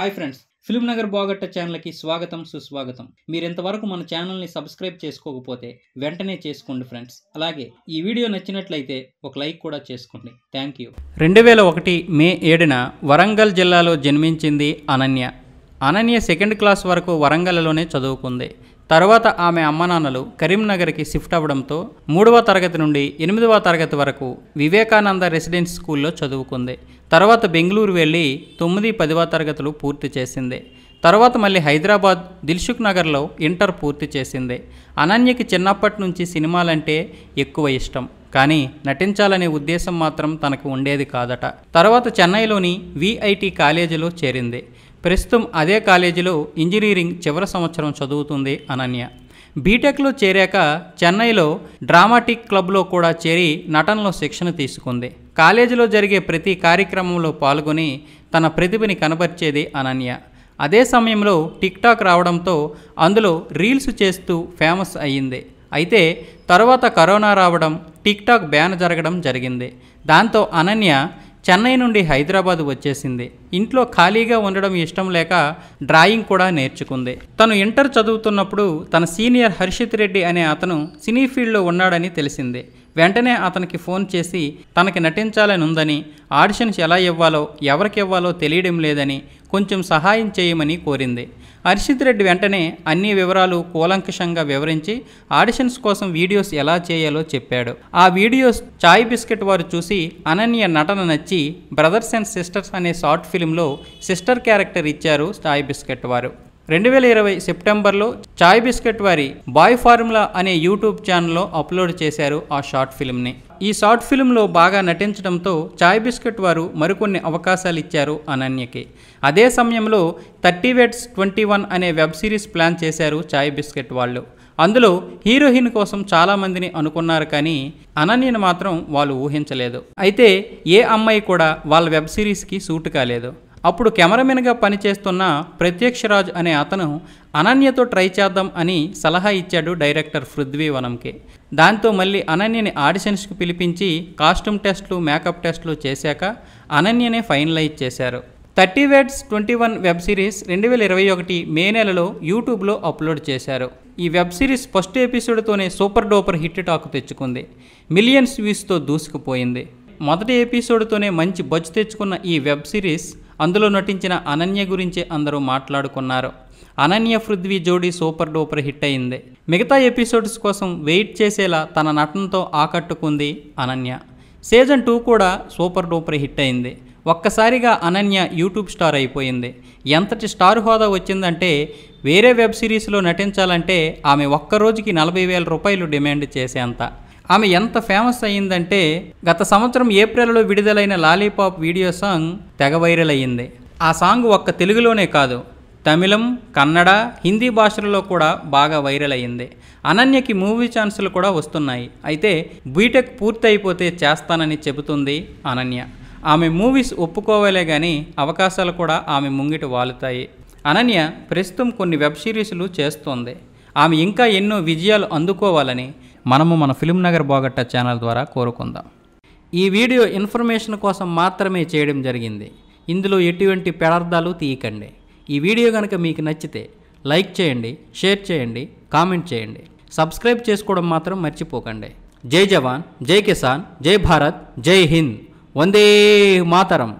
hi friends film Nagar బాగట్ట ఛానల్కి స్వాగతం సుస్వాగతం మీరు ఇంతవరకు మన ఛానల్ని సబ్స్క్రైబ్ చేసుకోకపోతే వెంటనే చేసుకోండి ఫ్రెండ్స్ అలాగే ఈ వీడియో నచ్చినట్లయితే ఒక లైక్ కూడా చేసుకోండి థ్యాంక్ యూ రెండు వేల ఒకటి మే ఏడున వరంగల్ జిల్లాలో జన్మించింది అనన్య అనన్య సెకండ్ క్లాస్ వరకు వరంగల్లోనే చదువుకుంది తర్వాత ఆమె అమ్మనాన్నలు కరీంనగర్కి షిఫ్ట్ అవ్వడంతో మూడవ తరగతి నుండి ఎనిమిదవ తరగతి వరకు వివేకానంద రెసిడెన్స్ స్కూల్లో చదువుకుంది తర్వాత బెంగళూరు వెళ్ళి తొమ్మిది పదివ తరగతులు పూర్తి చేసింది తర్వాత మళ్ళీ హైదరాబాద్ దిల్సుఖ్ నగర్లో ఇంటర్ పూర్తి చేసింది అనన్యకి చిన్నప్పటి నుంచి సినిమాలంటే ఎక్కువ ఇష్టం కానీ నటించాలనే ఉద్దేశం మాత్రం తనకు ఉండేది కాదట తర్వాత చెన్నైలోని విఐటి కాలేజీలో చేరింది ప్రస్తుతం అదే కాలేజీలో ఇంజనీరింగ్ చివరి సంవత్సరం చదువుతుంది అనన్య బీటెక్లో చేరాక చెన్నైలో డ్రామాటిక్ క్లబ్లో కూడా చేరి నటనలో శిక్షణ తీసుకుంది కాలేజీలో జరిగే ప్రతి కార్యక్రమంలో పాల్గొని తన ప్రతిభని కనబర్చేది అనన్య అదే సమయంలో టిక్టాక్ రావడంతో అందులో రీల్స్ చేస్తూ ఫేమస్ అయ్యింది అయితే తర్వాత కరోనా రావడం టిక్టాక్ బ్యాన్ జరగడం జరిగింది దాంతో అనన్య చెన్నై నుండి హైదరాబాద్ వచ్చేసింది ఇంట్లో ఖాళీగా ఉండడం ఇష్టం లేక డ్రాయింగ్ కూడా నేర్చుకుంది తను ఇంటర్ చదువుతున్నప్పుడు తన సీనియర్ హర్షిత్ రెడ్డి అనే అతను సినీ ఫీల్డ్లో ఉన్నాడని తెలిసింది వెంటనే అతనికి ఫోన్ చేసి తనకి నటించాలని ఉందని ఆడిషన్స్ ఎలా ఇవ్వాలో ఎవరికి ఇవ్వాలో తెలియడం లేదని కొంచెం సహాయం చేయమని కోరింది హర్షిత్ రెడ్డి వెంటనే అన్ని వివరాలు కూలంకషంగా వివరించి ఆడిషన్స్ కోసం వీడియోస్ ఎలా చేయాలో చెప్పాడు ఆ వీడియోస్ చాయ్ బిస్కెట్ వారు చూసి అనన్య నటన నచ్చి బ్రదర్స్ అండ్ సిస్టర్స్ అనే షార్ట్ ఫిల్మ్లో సిస్టర్ క్యారెక్టర్ ఇచ్చారు చాయ్ బిస్కెట్ వారు రెండు వేల ఇరవై సెప్టెంబర్లో చాయ్ బిస్కెట్ వారి బాయ్ ఫార్ములా అనే యూట్యూబ్ ఛానల్లో అప్లోడ్ చేశారు ఆ షార్ట్ ఫిల్మ్ని ఈ షార్ట్ ఫిల్మ్లో బాగా నటించడంతో చాయ్ బిస్కెట్ వారు మరికొన్ని అవకాశాలు ఇచ్చారు అనన్యకి అదే సమయంలో థర్టీ వెట్స్ ట్వంటీ వన్ అనే వెబ్ సిరీస్ ప్లాన్ చేశారు చాయ్ బిస్కెట్ వాళ్ళు అందులో హీరోయిన్ కోసం చాలామందిని అనుకున్నారు కానీ అనన్యను మాత్రం వాళ్ళు ఊహించలేదు అయితే ఏ అమ్మాయి కూడా వాళ్ళ వెబ్ సిరీస్కి సూట్ కాలేదు అప్పుడు కెమెరామెన్గా పనిచేస్తున్న ప్రత్యక్షరాజ్ అనే అతను అనన్యతో ట్రై చేద్దాం అని సలహా ఇచ్చాడు డైరెక్టర్ పృథ్వీ వనంకి దాంతో మళ్ళీ అనన్యని ఆడిషన్స్కి పిలిపించి కాస్ట్యూమ్ టెస్ట్లు మేకప్ టెస్ట్లు చేశాక అనన్యనే ఫైనలైజ్ చేశారు thirty weds twenty one web series రెండు వేల ఇరవై ఒకటి మే నెలలో యూట్యూబ్లో అప్లోడ్ చేశారు ఈ వెబ్ సిరీస్ ఫస్ట్ ఎపిసోడ్తోనే సూపర్ డూపర్ హిట్ టాక్ తెచ్చుకుంది మిలియన్స్ వ్యూస్తో దూసుకుపోయింది మొదటి ఎపిసోడ్తోనే మంచి బజ్ తెచ్చుకున్న ఈ వెబ్ సిరీస్ అందులో నటించిన అనన్య గురించే అందరూ మాట్లాడుకున్నారు అనన్య పృథ్వీ జోడీ సూపర్ డూపర్ హిట్ అయింది మిగతా ఎపిసోడ్స్ కోసం వెయిట్ చేసేలా తన నటనతో ఆకట్టుకుంది అనన్య సీజన్ టూ కూడా సూపర్ డూపర్ హిట్ అయింది ఒక్కసారిగా అనన్య యూట్యూబ్ స్టార్ అయిపోయింది ఎంతటి స్టార్ హోదా వచ్చిందంటే వేరే వెబ్ సిరీస్లో నటించాలంటే ఆమె ఒక్కరోజుకి నలభై వేల రూపాయలు డిమాండ్ చేసేంత ఆమె ఎంత ఫేమస్ అయ్యిందంటే గత సంవత్సరం ఏప్రిల్లో విడుదలైన లాలీపాప్ వీడియో సాంగ్ తెగ వైరల్ అయ్యింది ఆ సాంగ్ ఒక్క తెలుగులోనే కాదు తమిళం కన్నడ హిందీ భాషలలో కూడా బాగా వైరల్ అయ్యింది అనన్యకి మూవీ ఛాన్సులు కూడా వస్తున్నాయి అయితే బీటెక్ పూర్తయిపోతే చేస్తానని చెబుతుంది అనన్య ఆమె మూవీస్ ఒప్పుకోవాలే కానీ అవకాశాలు కూడా ఆమె ముంగిట వాలుతాయి అనన్య ప్రస్తుతం కొన్ని వెబ్ సిరీస్లు చేస్తోంది ఆమె ఇంకా ఎన్నో విజయాలు అందుకోవాలని మనము మన ఫిలిం నగర్ బోగట్ట ఛానల్ ద్వారా కోరుకుందాం ఈ వీడియో ఇన్ఫర్మేషన్ కోసం మాత్రమే చేయడం జరిగింది ఇందులో ఎటువంటి పెడార్థాలు తీయకండి ఈ వీడియో కనుక మీకు నచ్చితే లైక్ చేయండి షేర్ చేయండి కామెంట్ చేయండి సబ్స్క్రైబ్ చేసుకోవడం మాత్రం మర్చిపోకండి జై జవాన్ జై కిసాన్ జై భారత్ జై హింద్ వందే మాతరం